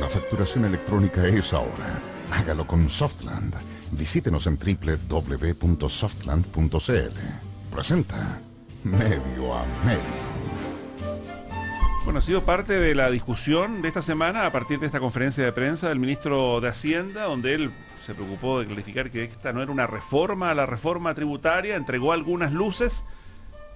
La facturación electrónica es ahora. Hágalo con Softland. Visítenos en www.softland.cl. Presenta Medio a Medio. Bueno, ha sido parte de la discusión de esta semana a partir de esta conferencia de prensa del ministro de Hacienda, donde él se preocupó de clarificar que esta no era una reforma a la reforma tributaria, entregó algunas luces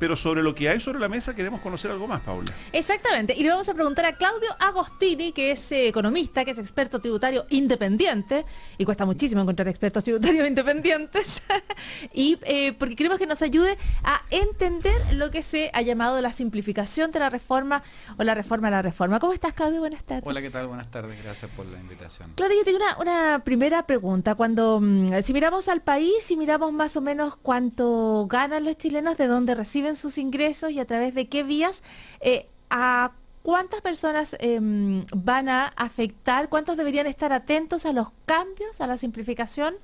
pero sobre lo que hay sobre la mesa queremos conocer algo más, Paula. Exactamente, y le vamos a preguntar a Claudio Agostini, que es eh, economista, que es experto tributario independiente, y cuesta muchísimo encontrar expertos tributarios independientes, y eh, porque queremos que nos ayude a entender lo que se ha llamado la simplificación de la reforma o la reforma a la reforma. ¿Cómo estás, Claudio? Buenas tardes. Hola, ¿qué tal? Buenas tardes, gracias por la invitación. Claudio, yo tengo una, primera pregunta. Cuando, mm, si miramos al país, y miramos más o menos cuánto ganan los chilenos, de dónde reciben sus ingresos y a través de qué vías, eh, a cuántas personas em, van a afectar, cuántos deberían estar atentos a los cambios, a la simplificación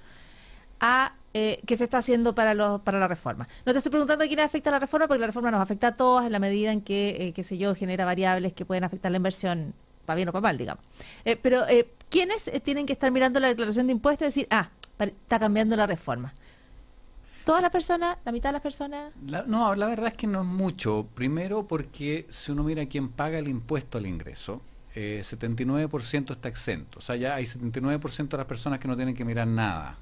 a, eh, que se está haciendo para, los, para la reforma. No te estoy preguntando a quién afecta la reforma, porque la reforma nos afecta a todos en la medida en que, eh, qué sé yo, genera variables que pueden afectar la inversión, para bien o para mal, digamos. pero, ¿quiénes tienen que estar mirando la declaración de impuestos y decir, ah, está cambiando la reforma? ¿Todas las personas? ¿La mitad de las personas? no, la verdad es que no es mucho. Primero porque si uno mira quién paga el impuesto al ingreso, eh, 79% está exento. O sea, ya hay 79% de las personas que no tienen que mirar nada.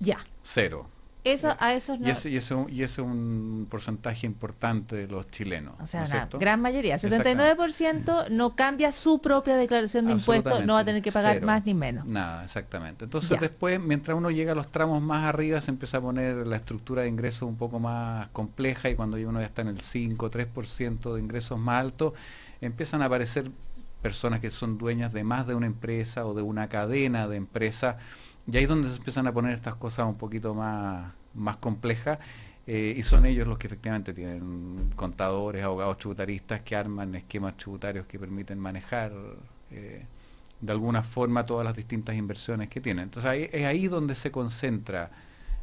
Ya. Cero. Eso, a esos Y ese, es un porcentaje importante de los chilenos. O sea, gran mayoría. 79% no cambia su propia declaración de impuestos, no va a tener que pagar más ni menos. Nada, exactamente. Entonces después, mientras uno llega a los tramos más arriba, se empieza a poner la estructura de ingresos un poco más compleja y cuando uno ya está en el 5, 3% de ingresos más altos, empiezan a aparecer personas que son dueñas de más de una empresa o de una cadena de empresas y ahí es donde se empiezan a poner estas cosas un poquito más, más complejas. Eh, y son ellos los que efectivamente tienen contadores, abogados tributaristas que arman esquemas tributarios que permiten manejar eh, de alguna forma todas las distintas inversiones que tienen. Entonces ahí, es ahí donde se concentra.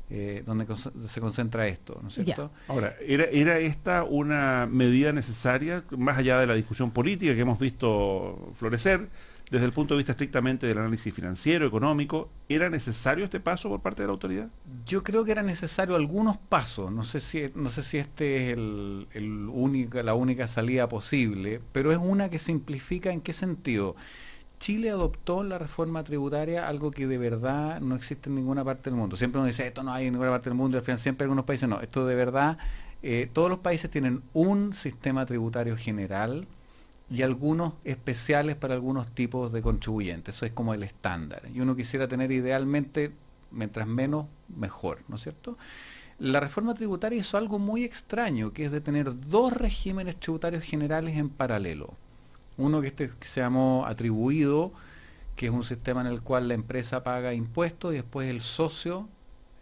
Eh, donde se concentra esto, ¿no es cierto? Ahora, ¿era, ¿era esta una medida necesaria, más allá de la discusión política que hemos visto florecer, desde el punto de vista estrictamente del análisis financiero, económico, ¿era necesario este paso por parte de la autoridad? Yo creo que era necesario algunos pasos, no sé si, no sé si este es el, la única salida posible, pero es una que simplifica en qué sentido. Chile adoptó la reforma tributaria, algo que de verdad no existe en ninguna parte del mundo. Siempre uno dice, esto no hay en ninguna parte del mundo, y al final siempre algunos países no. Esto de verdad, eh, todos los países tienen un sistema tributario general, y algunos especiales para algunos tipos de contribuyentes. Eso es como el estándar. Y uno quisiera tener idealmente, mientras menos, mejor, ¿no es cierto? La reforma tributaria hizo algo muy extraño, que es de tener dos regímenes tributarios generales en paralelo. Uno que, este se llamó atribuido, que es un sistema en el cual la empresa paga impuestos y después el socio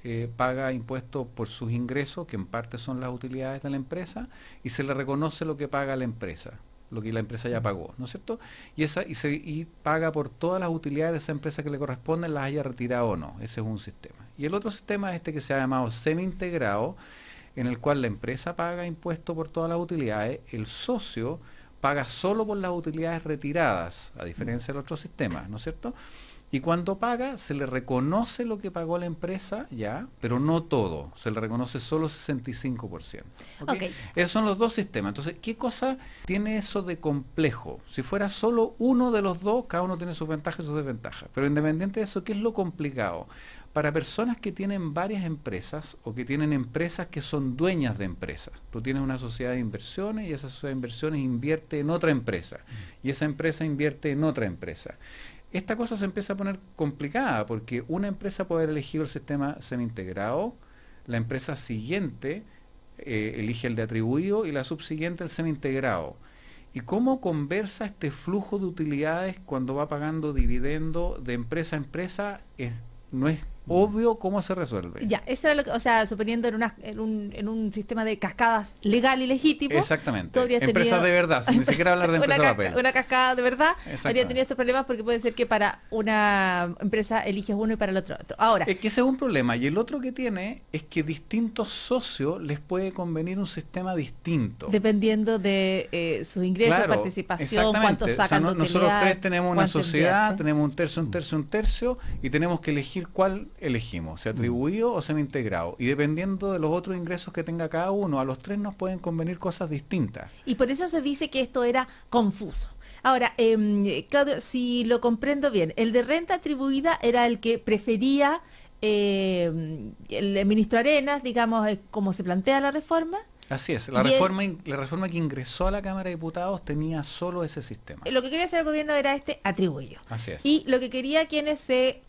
eh, paga impuestos por sus ingresos, que en parte son las utilidades de la empresa, y se le reconoce lo que paga la empresa lo que la empresa ya pagó, ¿no es cierto? Y, esa, y, se, paga por todas las utilidades de esa empresa que le corresponde, las haya retirado o no. Ese es un sistema. Y el otro sistema es este que se ha llamado semi-integrado, en el cual la empresa paga impuesto por todas las utilidades, el socio paga solo por las utilidades retiradas, a diferencia del otro sistema, ¿no es cierto? Y cuando paga, se le reconoce lo que pagó la empresa, ya, pero no todo. Se le reconoce solo 65%. Esos son los dos sistemas. Entonces, ¿qué cosa tiene eso de complejo? Si fuera solo uno de los dos, cada uno tiene sus ventajas y sus desventajas. Pero independiente de eso, ¿qué es lo complicado? Para personas que tienen varias empresas o que tienen empresas que son dueñas de empresas. Tú tienes una sociedad de inversiones y esa sociedad de inversiones invierte en otra empresa. Mm. Y esa empresa invierte en otra empresa esta cosa se empieza a poner complicada porque una empresa puede haber elegido el sistema semi-integrado, la empresa siguiente eh, elige el de atribuido y la subsiguiente el semi-integrado. ¿Y cómo conversa este flujo de utilidades cuando va pagando dividendo de empresa a empresa? no es obvio cómo se resuelve. Ya, eso lo que, o sea, suponiendo en, un, sistema de cascadas legal y legítimo. Exactamente. Empresas de verdad, sin ni siquiera hablar de empresa una, papel. Una cascada de verdad habría tenido estos problemas porque puede ser que para una empresa eliges uno y para el otro otro. Ahora. Es que ese es un problema. Y el otro que tiene es que distintos socios les puede convenir un sistema distinto. Dependiendo de eh, sus ingresos, participación, cuánto sacan. nosotros tres tenemos una sociedad, tenemos un tercio, un tercio, un tercio, y tenemos que elegir cuál elegimos, se mm. atribuido o semi-integrado. Y dependiendo de los otros ingresos que tenga cada uno, a los tres nos pueden convenir cosas distintas. Y por eso se dice que esto era confuso. Ahora, em, Claudio, si lo comprendo bien, el de renta atribuida era el que prefería em, el ministro Arenas, digamos, eh, como se plantea la reforma. Así es, la reforma, la reforma que ingresó a la Cámara de Diputados tenía solo ese sistema. Lo que quería hacer el gobierno era este atribuido. Así es. Y lo que quería quienes se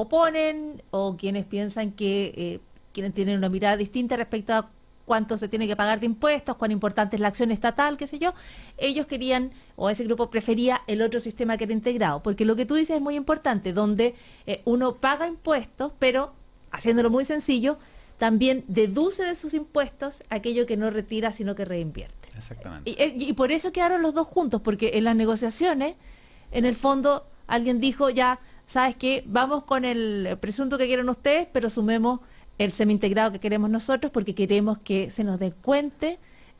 oponen o quienes piensan que eh, tienen una mirada distinta respecto a cuánto se tiene que pagar de impuestos, cuán importante es la acción estatal, qué sé yo, ellos querían, o ese grupo prefería el otro sistema que era integrado, porque lo que tú dices es muy importante, donde eh, uno paga impuestos, pero haciéndolo muy sencillo, también deduce de sus impuestos aquello que no retira, sino que reinvierte. Exactamente. y eh, por eso quedaron los dos juntos, porque en las negociaciones, en el fondo, alguien dijo ya, ¿sabes qué? Vamos con el presunto que quieren ustedes, pero sumemos el semi-integrado que queremos nosotros porque queremos que se nos dé cuenta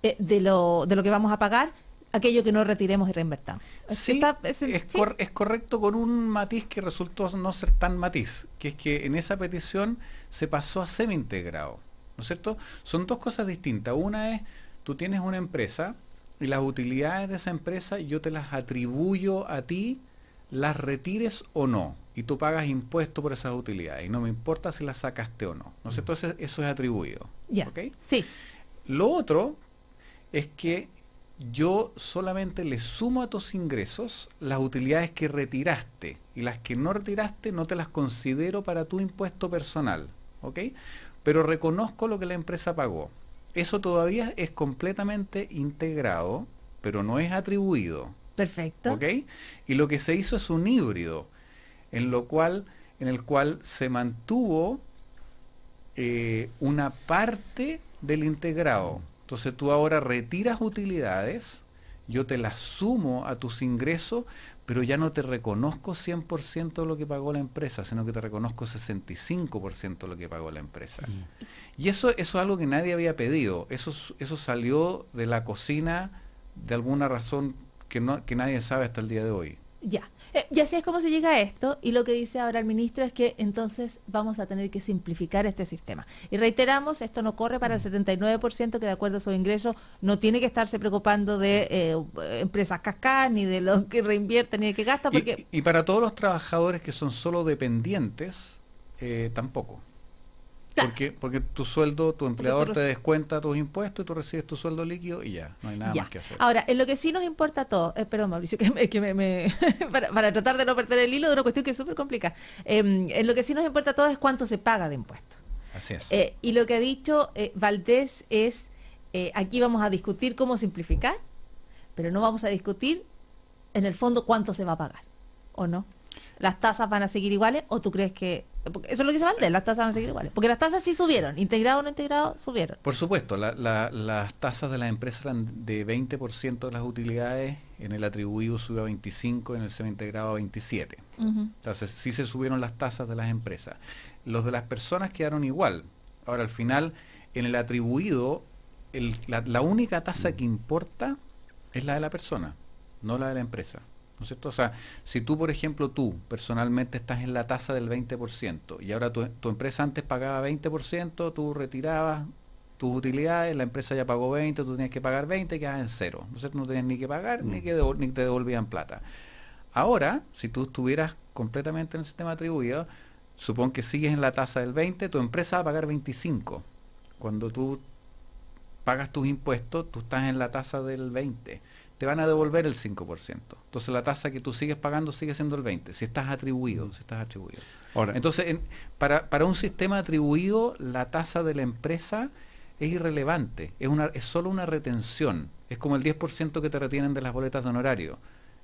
eh, de, lo, de lo que vamos a pagar aquello que no retiremos y reinvertamos. Sí, es, es, correcto con un matiz que resultó no ser tan matiz, que es que en esa petición se pasó a semi-integrado, ¿no es cierto? Son dos cosas distintas. Una es, tú tienes una empresa y las utilidades de esa empresa yo te las atribuyo a ti las retires o no, y tú pagas impuesto por esas utilidades, y no me importa si las sacaste o no. ¿No mm. Eso es atribuido. Sí. Lo otro es que yo solamente le sumo a tus ingresos las utilidades que retiraste, y las que no retiraste no te las considero para tu impuesto personal. ¿Ok? Pero reconozco lo que la empresa pagó. Eso todavía es completamente integrado, pero no es atribuido. Perfecto. ¿Ok? Y lo que se hizo es un híbrido, en, lo cual, en el cual se mantuvo eh, una parte del integrado. Entonces tú ahora retiras utilidades, yo te las sumo a tus ingresos, pero ya no te reconozco 100% de lo que pagó la empresa, sino que te reconozco 65% de lo que pagó la empresa. Mm. Y eso, eso es algo que nadie había pedido, eso, eso salió de la cocina de alguna razón que, no, que nadie sabe hasta el día de hoy. Ya. Eh, y así es como se llega a esto, y lo que dice ahora el ministro es que entonces vamos a tener que simplificar este sistema. Y reiteramos, esto no corre para el 79% que de acuerdo a su ingreso no tiene que estarse preocupando de eh, empresas cascadas, ni de lo que reinvierte, ni de que gasta. Porque... Y, para todos los trabajadores que son solo dependientes, eh, tampoco. Porque, tu sueldo, tu empleador te descuenta tus impuestos y tú recibes tu sueldo líquido y ya, no hay nada más que hacer. Ahora, en lo que sí nos importa a todos, eh, perdón Mauricio, que, para, tratar de no perder el hilo de una cuestión que es súper complicada, em, en lo que sí nos importa a todos es cuánto se paga de impuestos. Así es. Eh, y lo que ha dicho eh, Valdés es, aquí vamos a discutir cómo simplificar, pero no vamos a discutir en el fondo cuánto se va a pagar, ¿o no? ¿Las tasas van a seguir iguales o tú crees que eso es lo que se vende, las tasas van a seguir iguales. Porque las tasas sí subieron, integrado o no integrado, subieron. Por supuesto, las tasas de las empresas eran de 20% de las utilidades, en el atribuido subió a 25%, en el semi-integrado a 27%. Entonces sí se subieron las tasas de las empresas. Los de las personas quedaron igual. Ahora, al final, en el atribuido, la única tasa que importa es la de la persona, no la de la empresa. ¿no O sea, si tú, por ejemplo, tú personalmente estás en la tasa del 20% y ahora tu, empresa antes pagaba 20%, tú retirabas tus utilidades, la empresa ya pagó 20, tú tenías que pagar 20 que quedas en cero, ¿no No tenías ni que pagar ni, mm. que te devolvían plata. Ahora, si tú estuvieras completamente en el sistema atribuido, supón que sigues en la tasa del 20, tu empresa va a pagar 25. Cuando tú pagas tus impuestos, tú estás en la tasa del 20 te van a devolver el 5%. Entonces la tasa que tú sigues pagando sigue siendo el 20%, si estás atribuido, mm. si estás atribuido. Ahora, Entonces, para, un sistema atribuido, la tasa de la empresa es irrelevante, es, una, es solo una retención, es como el 10% que te retienen de las boletas de honorario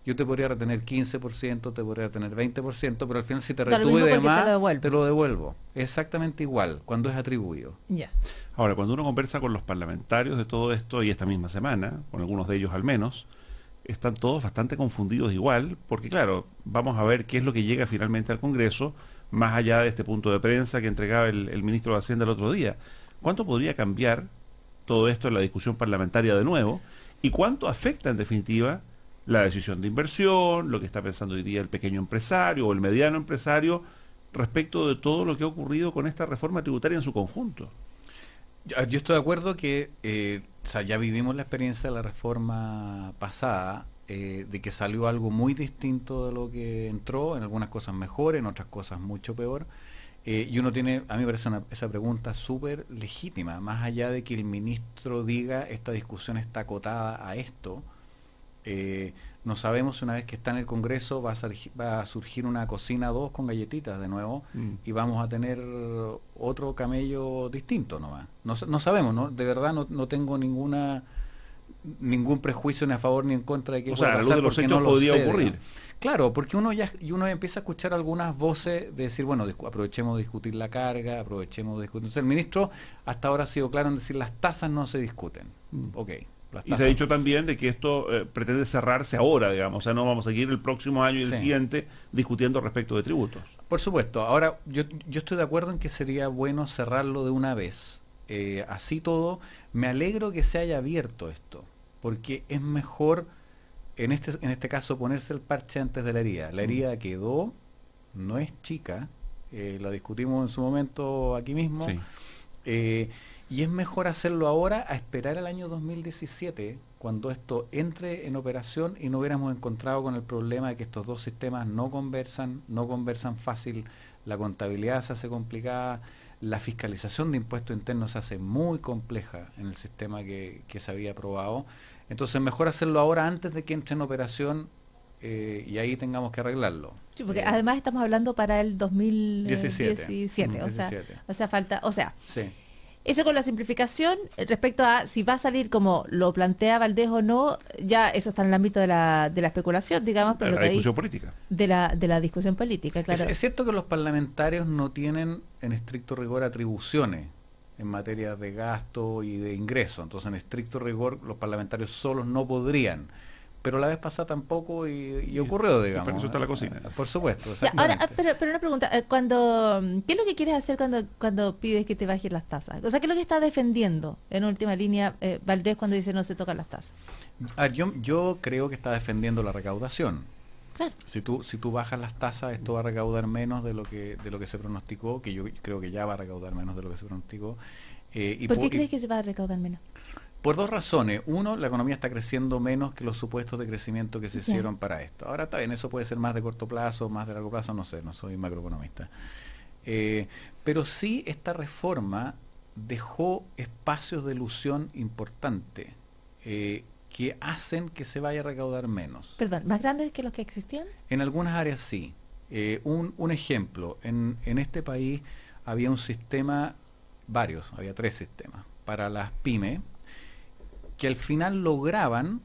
yo te podría retener 15%, te podría retener 20%, pero al final si te retuve de más, te lo, devuelvo. Exactamente igual, cuando es atribuido. Ahora, cuando uno conversa con los parlamentarios de todo esto, y esta misma semana, con algunos de ellos al menos, están todos bastante confundidos igual, porque claro, vamos a ver qué es lo que llega finalmente al Congreso, más allá de este punto de prensa que entregaba el ministro de Hacienda el otro día. ¿Cuánto podría cambiar todo esto en la discusión parlamentaria de nuevo? ¿Y cuánto afecta en definitiva la decisión de inversión, lo que está pensando hoy día el pequeño empresario o el mediano empresario respecto de todo lo que ha ocurrido con esta reforma tributaria en su conjunto. Yo, estoy de acuerdo que eh, ya vivimos la experiencia de la reforma pasada, eh, de que salió algo muy distinto de lo que entró, en algunas cosas mejor, en otras cosas mucho peor. Eh, y uno tiene, a mí me parece esa pregunta súper legítima, más allá de que el ministro diga esta discusión está acotada a esto, eh, no sabemos una vez que está en el Congreso va a, surgir, una cocina dos con galletitas de nuevo mm. y vamos a tener otro camello distinto nomás. No, no sabemos, ¿no? De verdad no, tengo ninguna ningún prejuicio ni a favor ni en contra de que o pueda pasar no podía ocurrir. Claro, porque uno ya y uno empieza a escuchar algunas voces de decir, bueno, aprovechemos de discutir la carga, aprovechemos de discutir. el ministro hasta ahora ha sido claro en decir las tasas no se discuten. Mm. Ok, y se ha dicho también de que esto eh, pretende cerrarse ahora, digamos, o sea, no vamos a seguir el próximo año y el siguiente discutiendo respecto de tributos. Por supuesto, ahora yo, estoy de acuerdo en que sería bueno cerrarlo de una vez. Eh, así todo, me alegro que se haya abierto esto, porque es mejor, en este, en este caso, ponerse el parche antes de la herida. La mm. herida quedó, no es chica, eh, la discutimos en su momento aquí mismo. Y es mejor hacerlo ahora a esperar al año 2017, cuando esto entre en operación y no hubiéramos encontrado con el problema de que estos dos sistemas no conversan, no conversan fácil, la contabilidad se hace complicada, la fiscalización de impuestos internos se hace muy compleja en el sistema que, se había aprobado. Entonces mejor hacerlo ahora antes de que entre en operación eh, y ahí tengamos que arreglarlo. Sí, porque eh, además estamos hablando para el 2017, 17, o, Sea, falta, o sea, eso con la simplificación, eh, respecto a si va a salir como lo plantea Valdés o no, ya eso está en el ámbito de la, de la especulación, digamos. Pero la, la discusión política. De la, discusión política, claro. es, cierto que los parlamentarios no tienen en estricto rigor atribuciones en materia de gasto y de ingreso. Entonces, en estricto rigor, los parlamentarios solos no podrían pero la vez pasada tampoco y, ocurrió, digamos. Y para eso está la cocina. Ah, por supuesto. ahora, ah, pero, pero, una pregunta, eh, cuando, mm, ¿qué es lo que quieres hacer cuando, cuando pides que te bajen las tasas? O sea, ¿qué es lo que está defendiendo en última línea eh, Valdés cuando dice no se tocan las tasas? Ah, yo, creo que está defendiendo la recaudación. Claro. Si tú, si tú bajas las tasas, esto va a recaudar menos de lo que, de lo que se pronosticó, que yo creo que ya va a recaudar menos de lo que se pronosticó. Eh, y ¿Por qué crees que se va a recaudar menos? Por dos razones. Uno, la economía está creciendo menos que los supuestos de crecimiento que se hicieron para esto. Ahora está bien, eso puede ser más de corto plazo, más de largo plazo, no sé, no soy macroeconomista. Eh, pero sí esta reforma dejó espacios de ilusión importante eh, que hacen que se vaya a recaudar menos. Perdón, ¿más grandes que los que existían? En algunas áreas sí. Eh, un, ejemplo, en este país había un sistema, varios, había tres sistemas, para las pymes que al final lograban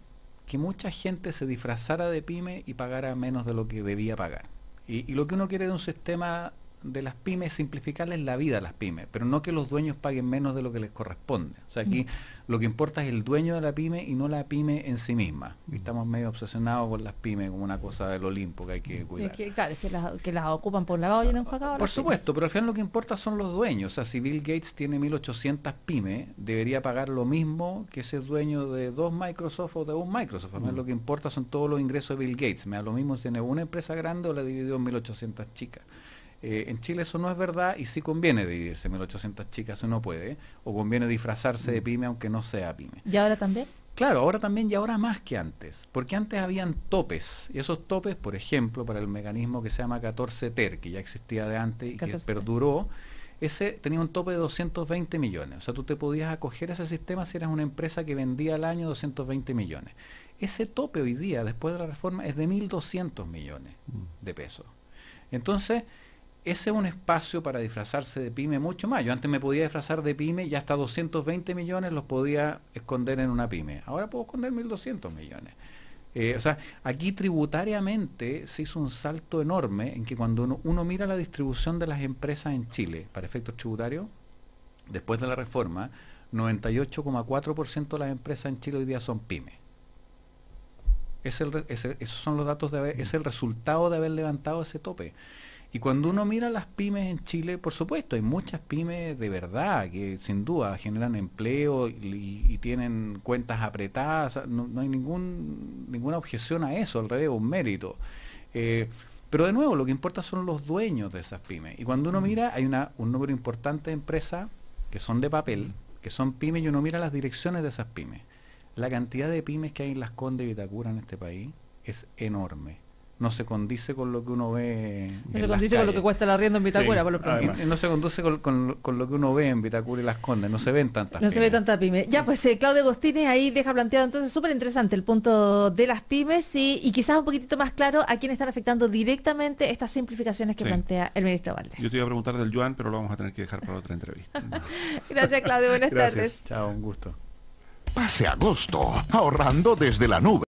que mucha gente se disfrazara de pyme y pagara menos de lo que debía pagar. Y, y lo que uno quiere de un sistema de las pymes simplificarles la vida a las pymes, pero no que los dueños paguen menos de lo que les corresponde. O sea, aquí mm. lo que importa es el dueño de la pyme y no la pyme en sí misma. Mm. Estamos medio obsesionados con las pymes como una cosa del Olimpo que hay que cuidar. Es que, claro, que las, ocupan por y Por supuesto, pero al final lo que importa son los dueños. O sea, si Bill Gates tiene 1.800 pymes, debería pagar lo mismo que ese dueño de dos Microsoft o de un Microsoft. A mí mm. lo que importa son todos los ingresos de Bill Gates. Me da lo mismo si tiene una empresa grande o la dividió en 1.800 chicas. Eh, en Chile eso no es verdad y sí conviene dividirse. 1800 chicas eso no puede. O conviene disfrazarse de mm. pyme aunque no sea pyme. ¿Y ahora también? Claro, ahora también y ahora más que antes, porque antes habían topes, y esos topes, por ejemplo, para el mecanismo que se llama 14TER, e que ya existía de antes y que e perduró, ese tenía un tope de 220 millones. O sea, tú te podías acoger a ese sistema si eras una empresa que vendía al año 220 millones. Ese tope hoy día, después de la reforma, es de 1.200 millones mm. de pesos. Entonces, ese es un espacio para disfrazarse de pyme mucho más. Yo antes me podía disfrazar de pyme y hasta 220 millones los podía esconder en una pyme. Ahora puedo esconder 1.200 millones. Eh, o sea, aquí tributariamente se hizo un salto enorme en que cuando uno, mira la distribución de las empresas en Chile para efectos tributarios, después de la reforma, 98,4% de las empresas en Chile hoy día son PYME. esos son los datos de es el resultado de haber levantado ese tope. Y cuando uno mira las pymes en Chile, por supuesto, hay muchas pymes de verdad que sin duda generan empleo y, tienen cuentas apretadas, no, hay ningún, ninguna objeción a eso, al revés, un mérito. Eh, pero de nuevo, lo que importa son los dueños de esas pymes. Y cuando uno mira, hay una, un número importante de empresas que son de papel, que son pymes, y uno mira las direcciones de esas pymes. La cantidad de pymes que hay en Las Condes y Vitacura en este país es enorme no se condice con lo que uno ve. No se condice con lo que cuesta la rienda en Vitacura, por lo No se conduce con, lo que uno ve en Vitacura y las Condes, no se ven tantas. No se ve tanta pyme. Ya, pues eh, Claudio Agostini ahí deja planteado entonces súper interesante el punto de las pymes y, quizás un poquitito más claro a quién están afectando directamente estas simplificaciones que plantea el ministro Valdés. Yo te iba a preguntar del Joan, pero lo vamos a tener que dejar para otra entrevista. Gracias, Claudio. Buenas tardes. Chao, un gusto. Pase agosto ahorrando desde la nube.